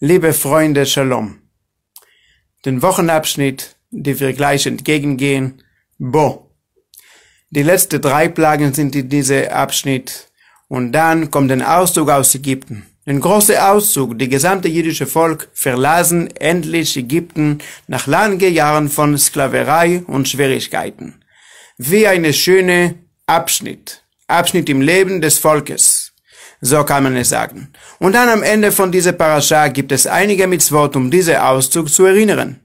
Liebe Freunde, Shalom. Den Wochenabschnitt, den wir gleich entgegengehen, Bo. Die letzten drei Plagen sind in diesem Abschnitt. Und dann kommt ein Auszug aus Ägypten. Ein großer Auszug. Die gesamte jüdische Volk verlassen endlich Ägypten nach langen Jahren von Sklaverei und Schwierigkeiten. Wie eine schöne Abschnitt. Abschnitt im Leben des Volkes. So kann man es sagen. Und dann am Ende von dieser Parascha gibt es einige Mitzvot, um diese Auszug zu erinnern.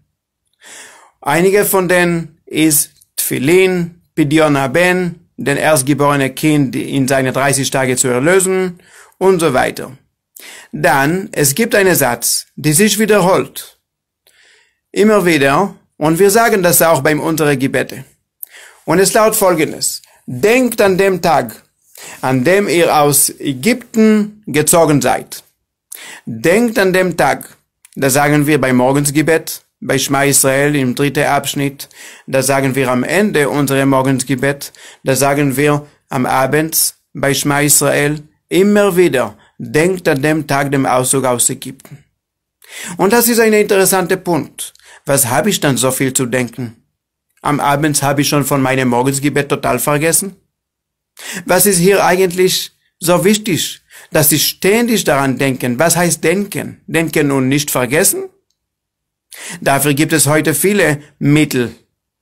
Einige von denen ist Tfilin, Pidion Haben, den erstgeborenen Kind in seine 30 Tage zu erlösen und so weiter. Dann, es gibt einen Satz, der sich wiederholt. Immer wieder, und wir sagen das auch beim unseren Gebete. Und es laut folgendes. Denkt an dem Tag, an dem ihr aus Ägypten gezogen seid. Denkt an dem Tag, da sagen wir beim Morgensgebet, bei Schma Israel im dritten Abschnitt, da sagen wir am Ende unseres Morgensgebet, da sagen wir am Abend bei Schma Israel immer wieder, denkt an dem Tag dem Auszug aus Ägypten. Und das ist ein interessanter Punkt. Was habe ich dann so viel zu denken? Am Abend habe ich schon von meinem Morgensgebet total vergessen? Was ist hier eigentlich so wichtig, dass sie ständig daran denken? Was heißt denken? Denken und nicht vergessen? Dafür gibt es heute viele Mittel.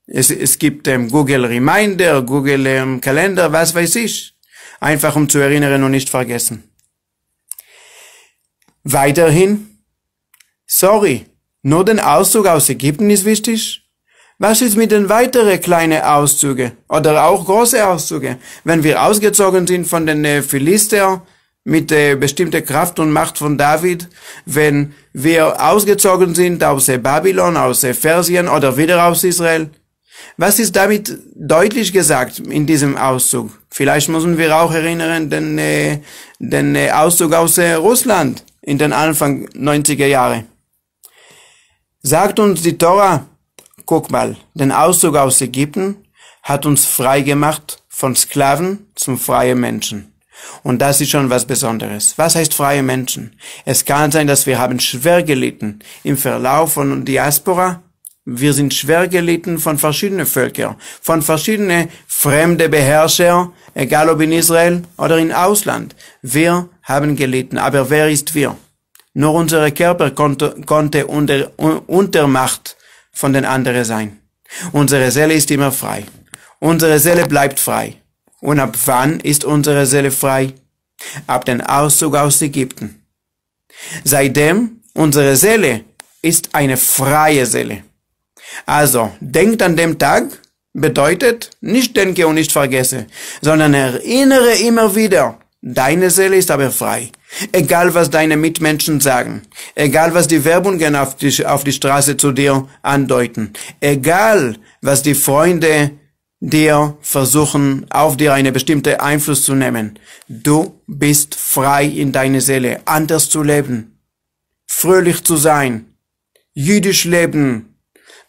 Es, es gibt ähm, Google Reminder, Google ähm, Kalender, was weiß ich. Einfach um zu erinnern und nicht vergessen. Weiterhin, sorry, nur den Auszug aus Ägypten ist wichtig? Was ist mit den weiteren kleinen Auszügen oder auch große Auszüge? Wenn wir ausgezogen sind von den äh, Philister mit der äh, bestimmten Kraft und Macht von David, wenn wir ausgezogen sind aus äh, Babylon, aus Persien oder wieder aus Israel, was ist damit deutlich gesagt in diesem Auszug? Vielleicht müssen wir auch erinnern den, den Auszug aus Russland in den Anfang 90er Jahre. Sagt uns die Tora, Guck mal, den Auszug aus Ägypten hat uns frei gemacht von Sklaven zum freien Menschen. Und das ist schon was Besonderes. Was heißt freie Menschen? Es kann sein, dass wir haben schwer gelitten im Verlauf von Diaspora. Wir sind schwer gelitten von verschiedenen Völkern, von verschiedenen fremden Beherrscher, egal ob in Israel oder im Ausland. Wir haben gelitten. Aber wer ist wir? Nur unsere Körper konnte, konnte unter, unter Macht von den anderen sein. Unsere Seele ist immer frei. Unsere Seele bleibt frei. Und ab wann ist unsere Seele frei? Ab dem Auszug aus Ägypten. Seitdem, unsere Seele ist eine freie Seele. Also, denkt an dem Tag bedeutet nicht denke und nicht vergesse, sondern erinnere immer wieder, deine Seele ist aber frei. Egal was deine Mitmenschen sagen, egal was die Werbungen auf die, auf die Straße zu dir andeuten, egal was die Freunde dir versuchen, auf dir einen bestimmten Einfluss zu nehmen. Du bist frei in deine Seele, anders zu leben, fröhlich zu sein, jüdisch leben,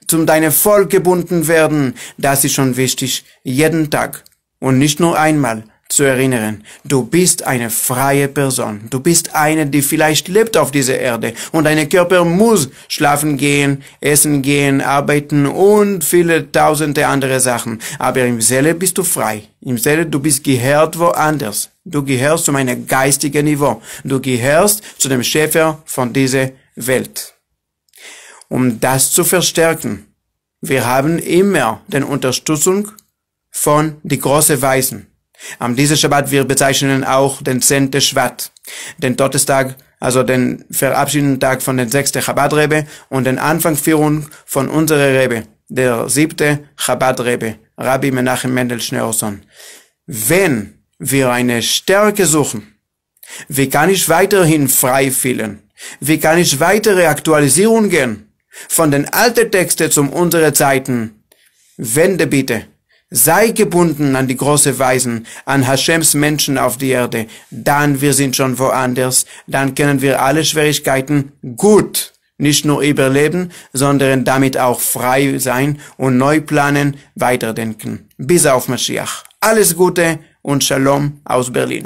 zum deinem Volk gebunden werden, das ist schon wichtig, jeden Tag und nicht nur einmal, zu erinnern. Du bist eine freie Person. Du bist eine, die vielleicht lebt auf dieser Erde. Und dein Körper muss schlafen gehen, essen gehen, arbeiten und viele tausende andere Sachen. Aber im Seele bist du frei. Im Seele, du bist gehört woanders. Du gehörst zu meinem geistigen Niveau. Du gehörst zu dem Schäfer von dieser Welt. Um das zu verstärken, wir haben immer den Unterstützung von die große Weisen. Am diesem Schabbat wir bezeichnen auch den 10. Schwat, den Todestag, also den verabschiedenden Tag von den 6. Chabad-Rebbe und den Anfangführung von unserer Rebbe, der 7. Chabad-Rebbe, Rabbi Menachem Mendel Schneerson. Wenn wir eine Stärke suchen, wie kann ich weiterhin frei fühlen? Wie kann ich weitere Aktualisierungen gehen? Von den alten Texten zum unsere Zeiten. Wende bitte Sei gebunden an die große Weisen, an Hashems Menschen auf die Erde. Dann wir sind schon woanders. Dann können wir alle Schwierigkeiten gut nicht nur überleben, sondern damit auch frei sein und neu planen, weiterdenken. Bis auf Mashiach. Alles Gute und Shalom aus Berlin.